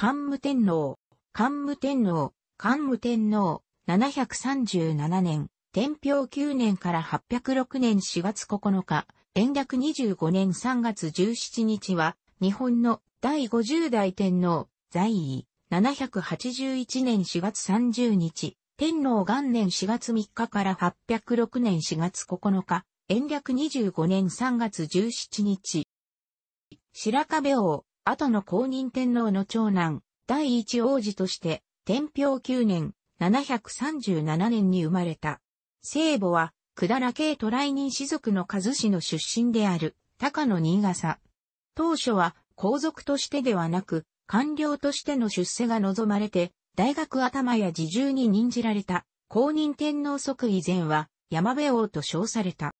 桓武天皇、桓武天皇、桓武天皇、737年、天平9年から806年4月9日、延暦25年3月17日は、日本の第50代天皇、在位、781年4月30日、天皇元年4月3日から806年4月9日、延暦25年3月17日。白壁王、後の公認天皇の長男、第一王子として、天平九年、737年に生まれた。聖母は、百済系渡来人士族の和氏の出身である、高野新笠。当初は、皇族としてではなく、官僚としての出世が望まれて、大学頭や自重に任じられた、公認天皇即位前は、山部王と称された。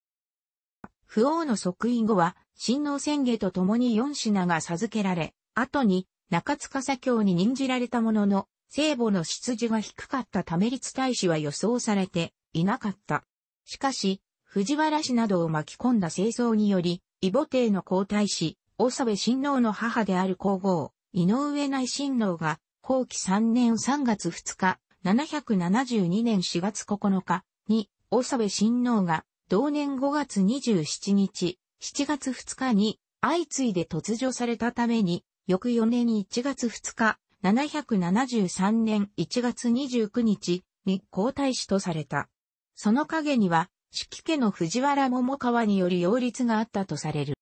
不王の即位後は、親王宣言と共に四品が授けられ、後に中塚左京に任じられたものの、聖母の出自が低かったため立大使は予想されていなかった。しかし、藤原氏などを巻き込んだ清掃により、異母帝の皇太子、大長部親王の母である皇后、井上内親王が、後期3年3月2日、772年4月9日に、大長部親王が、同年5月27日、7月2日に相次いで突如されたために、翌4年1月2日、773年1月29日に皇太子とされた。その陰には、式家の藤原桃川により擁立があったとされる。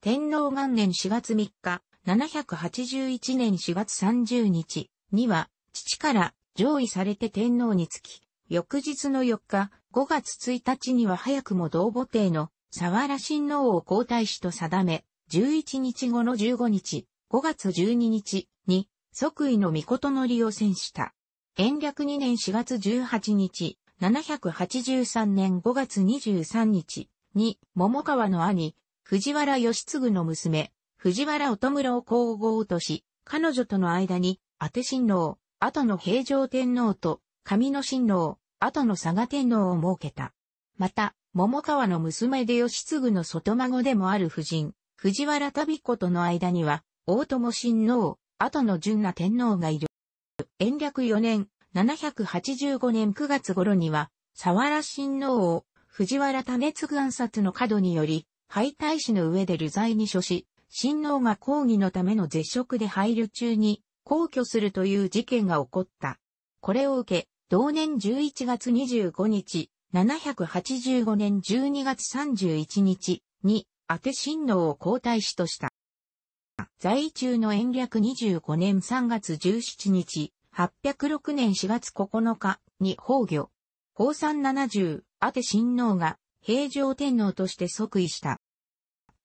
天皇元年4月3日、781年4月30日には、父から上位されて天皇につき、翌日の4日、5月1日には早くも同母帝の沢原親王を皇太子と定め、11日後の15日、5月12日に即位の御のりを選した。延暦2年4月18日、783年5月23日に、桃川の兄、藤原義継の娘、藤原乙村を皇后とし、彼女との間に、当て親王、後の平城天皇と、上野親王、後の佐賀天皇を設けた。また、桃川の娘で義継の外孫でもある夫人、藤原旅子との間には、大友親王、後の純奈天皇がいる。延暦4年、785年9月頃には、沢原親王を藤原種継暗殺の過度により、敗退死の上で流罪に処し、親王が抗議のための絶食で配慮中に、皇居するという事件が起こった。これを受け、同年11月25日、785年12月31日に、当て親王を皇太子とした。在位中の延暦25年3月17日、806年4月9日に崩御。高三70、当て親王が平城天皇として即位した。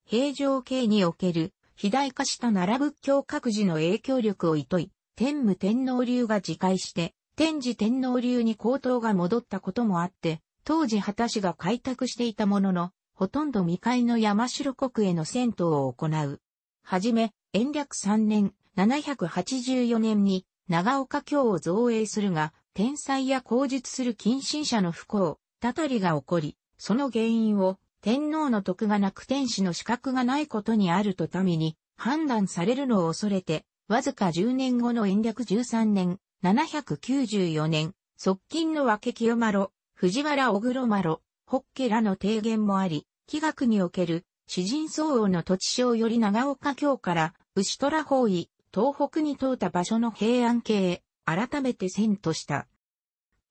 平城系における肥大化した奈良仏教各自の影響力を糸い、天武天皇流が自戒して、天智天皇流に高等が戻ったこともあって、当時畑氏が開拓していたものの、ほとんど未開の山城国への戦闘を行う。はじめ、延暦3年、784年に長岡京を造営するが、天才や口述する近親者の不幸、たたりが起こり、その原因を天皇の徳がなく天使の資格がないことにあるとために判断されるのを恐れて、わずか10年後の延暦13年、794年、側近の分清呂、藤原小黒呂、ホッケらの提言もあり、気学における、詩人相応の土地省より長岡京から、牛虎方位、東北に通った場所の平安系へ、改めて遷都した。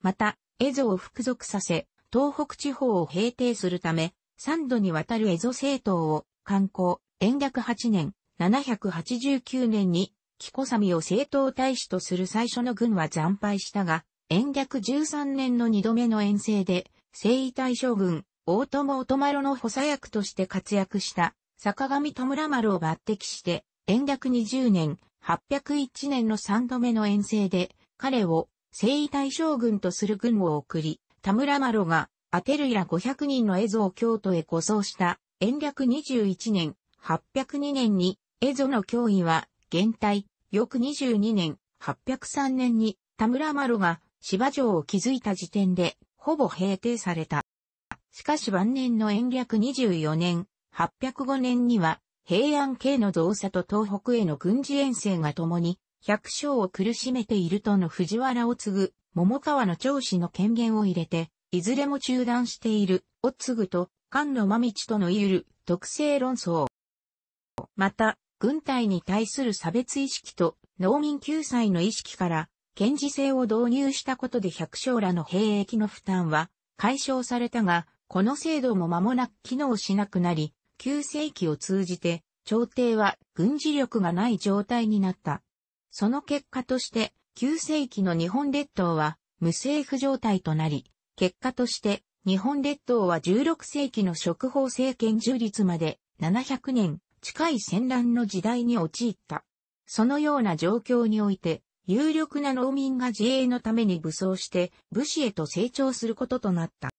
また、蝦夷を服属させ、東北地方を平定するため、三度にわたる蝦夷政党を、観光、延暦8年、789年に、キコサミを政党大使とする最初の軍は惨敗したが、延暦13年の2度目の遠征で、征夷大将軍、大友乙丸の補佐役として活躍した、坂上戸村丸を抜擢して、延暦20年、801年の3度目の遠征で、彼を征夷大将軍とする軍を送り、田村丸がアテルイら500人の蝦夷京都へ護送した延暦21年、802年に蝦夷の脅威は減退、翌22年、803年に田村麻呂が芝城を築いた時点で、ほぼ平定された。しかし晩年の延暦24年、805年には、平安系の増作と東北への軍事遠征が共に、百姓を苦しめているとの藤原を継ぐ、桃川の長子の権限を入れて、いずれも中断している、を継ぐと、菅野真道とのいる、特性論争。また、軍隊に対する差別意識と農民救済の意識から、検事制を導入したことで百姓らの兵役の負担は解消されたが、この制度も間もなく機能しなくなり、旧世紀を通じて、朝廷は軍事力がない状態になった。その結果として、旧世紀の日本列島は無政府状態となり、結果として日本列島は16世紀の食法政権樹立まで700年近い戦乱の時代に陥った。そのような状況において、有力な農民が自衛のために武装して武士へと成長することとなった。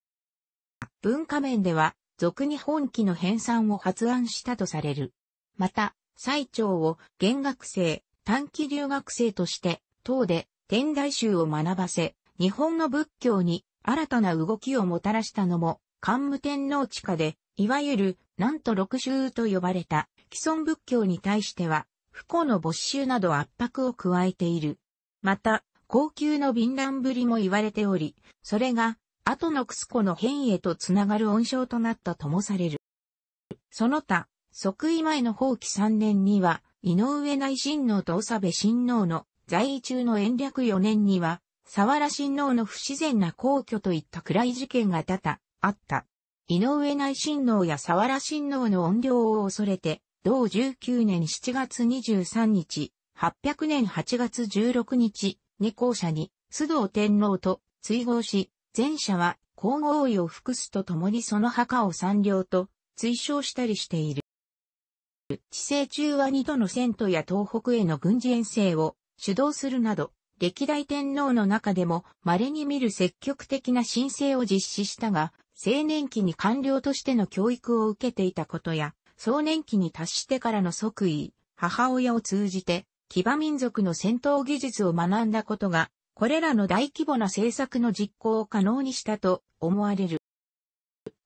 文化面では、俗に本記の編纂を発案したとされる。また、最長を現学生、短期留学生として、唐で天台宗を学ばせ、日本の仏教に新たな動きをもたらしたのも、桓武天皇地下で、いわゆるなんと六州と呼ばれた既存仏教に対しては、不幸の没収など圧迫を加えている。また、高級の敏乱ぶりも言われており、それが、後のクスコの変異へとつながる温床となったともされる。その他、即位前の放棄3年には、井上内親王と長部親王の在位中の延暦4年には、沢良親王の不自然な皇居といった暗い事件が多々あった。井上内親王や沢良親王の怨霊を恐れて、同19年7月23日、800年8月16日二校舎に須藤天皇と追合し、前者は皇后位を服すとともにその墓を産領と追唱したりしている。治世中は二度の遷都や東北への軍事遠征を主導するなど、歴代天皇の中でも稀に見る積極的な申請を実施したが、青年期に官僚としての教育を受けていたことや、壮年期に達してからの即位、母親を通じて、騎馬民族の戦闘技術を学んだことが、これらの大規模な政策の実行を可能にしたと思われる。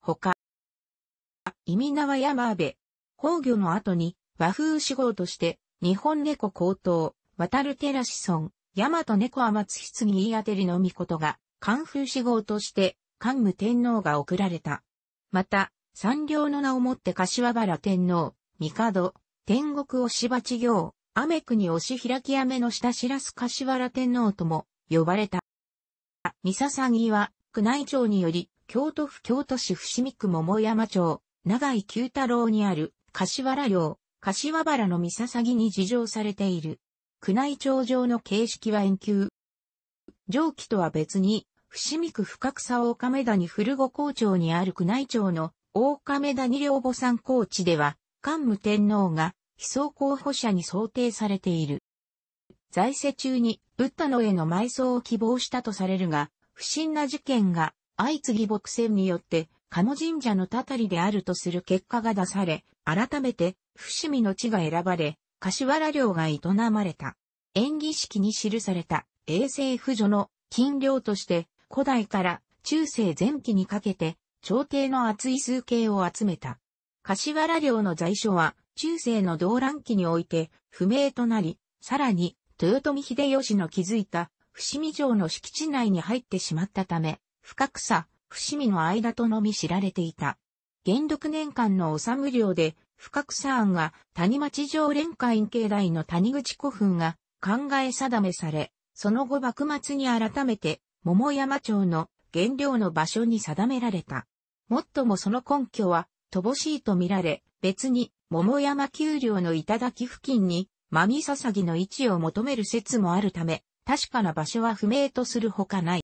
他、イミナワヤマーベ、崩御の後に和風志望として、日本猫高等、渡る寺子孫、大和猫天津当てりの御事が、フ風志望として、桓武天皇が贈られた。また、三両の名をもって柏原天皇、帝、天国押し鉢行、雨国押し開き雨の下らす柏原天皇とも呼ばれた。三笹木は、宮内庁により、京都府京都市伏見区桃山町、長井九太郎にある、柏原領、柏原の三笹木に事情されている。宮内庁上の形式は遠球。上記とは別に、伏見区深草大亀谷古後校長にある宮内庁の大亀谷両母山高地では、桓武天皇が、被葬候補者に想定されている。在世中に、ブッダの絵の埋葬を希望したとされるが、不審な事件が、相次ぎ牧船によって、鴨神社のたたりであるとする結果が出され、改めて、伏見の地が選ばれ、柏原領が営まれた。演技式に記された、衛星婦女の金領として、古代から中世前期にかけて、朝廷の厚い数形を集めた。柏原領の在所は、中世の動乱期において不明となり、さらに、豊臣秀吉の築いた伏見城の敷地内に入ってしまったため、深草、伏見の間とのみ知られていた。元禄年間の治無領で、深草案が谷町城連会員境内の谷口古墳が考え定めされ、その後幕末に改めて桃山町の原料の場所に定められた。もっともその根拠は、乏しいと見られ、別に、桃山丘陵の頂付近に、まみささぎの位置を求める説もあるため、確かな場所は不明とするほかない。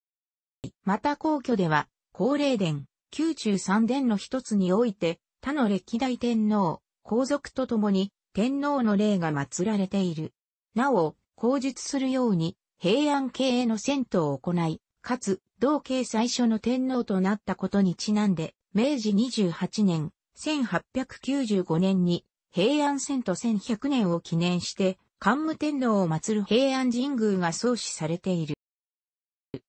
また皇居では、高霊殿、宮中三殿の一つにおいて、他の歴代天皇、皇族と共に、天皇の霊が祀られている。なお、口述するように、平安系営の戦闘を行い、かつ、同系最初の天皇となったことにちなんで、明治28年、1895年に、平安遷都1100年を記念して、桓武天皇を祀る平安神宮が創始されている。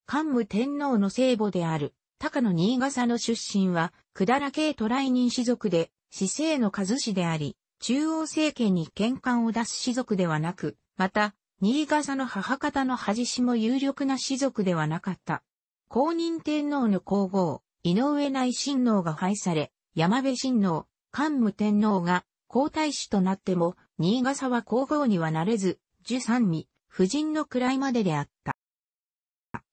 桓武天皇の聖母である、高野新笠の出身は、百済系渡来人氏族で、市政の数氏であり、中央政権に喧嘩を出す氏族ではなく、また、新笠の母方の恥氏も有力な士族ではなかった。公認天皇の皇后、井上内親王が廃され、山部親王、桓武天皇が皇太子となっても、新笠は皇后にはなれず、十三味、夫人の位までであった。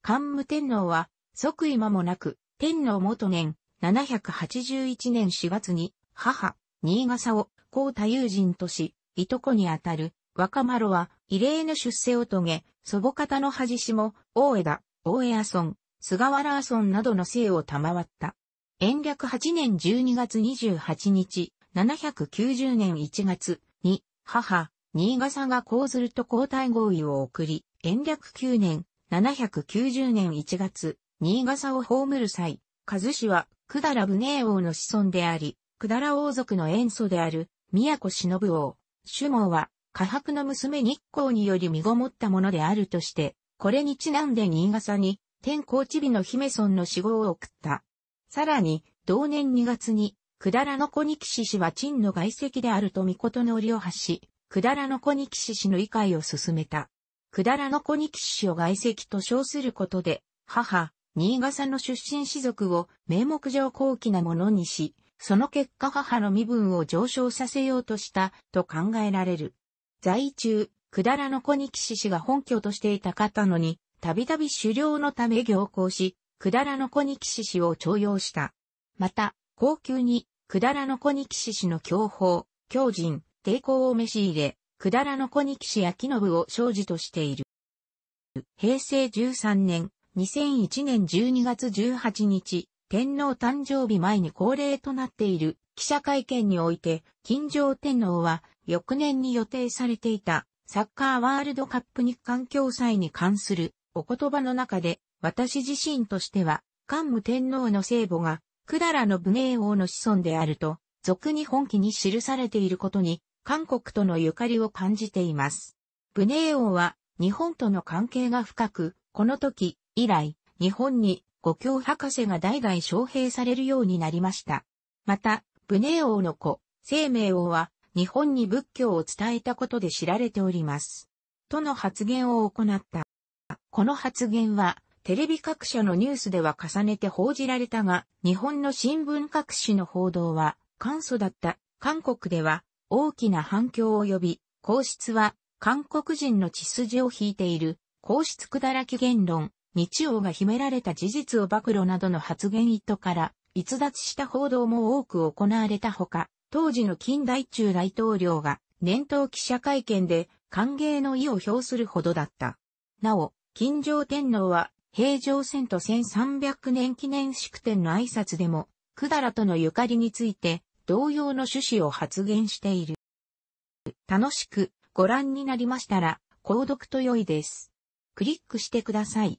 桓武天皇は、即位間もなく、天皇元年、781年4月に、母、新笠を、皇太友人とし、いとこにあたる、若丸は、異例の出世を遂げ、祖母方の恥しも、大枝、大江阿村、菅原阿村などの姓を賜った。延暦8年12月28日、790年1月に、母、新笠が講ずると交代合意を送り、延暦9年、790年1月、新笠を葬る際、和氏は、百済武寧王の子孫であり、百済王族の遠祖である、宮古忍王、主毛は、火白の娘日光により身ごもったものであるとして、これにちなんで新潟に、天皇地美の姫村の死後を送った。さらに、同年2月に、くだらの子力士氏は陳の外籍であると御事の折を発し、くだらの子力士氏の理解を進めた。くだらの子力士氏を外籍と称することで、母、新潟の出身士族を名目上高貴なものにし、その結果母の身分を上昇させようとしたと考えられる。在中、くだらの小騎士氏が本拠としていた方のに、たびたび狩猟のため行行し、くだらの小騎士氏を徴用した。また、高級に、くだらの小騎士氏の強法、強人、抵抗を召し入れ、くだらの小や木の信を生じとしている。平成13年、2001年12月18日、天皇誕生日前に恒例となっている記者会見において、金城天皇は翌年に予定されていたサッカーワールドカップ日韓共催に関するお言葉の中で、私自身としては、桓武天皇の聖母が、百済の武芸王の子孫であると、俗に本気に記されていることに、韓国とのゆかりを感じています。武芸王は、日本との関係が深く、この時、以来、日本に、五教博士が代々招聘されるようになりました。また、武芸王の子、生命王は、日本に仏教を伝えたことで知られております。との発言を行った。この発言は、テレビ各社のニュースでは重ねて報じられたが、日本の新聞各紙の報道は、簡素だった。韓国では、大きな反響を呼び、皇室は、韓国人の血筋を引いている、皇室くだらき言論、日曜が秘められた事実を暴露などの発言意図から、逸脱した報道も多く行われたほか、当時の近代中大統領が年頭記者会見で歓迎の意を表するほどだった。なお、金城天皇は平城遷都1300年記念式典の挨拶でも、百済とのゆかりについて同様の趣旨を発言している。楽しくご覧になりましたら、購読と良いです。クリックしてください。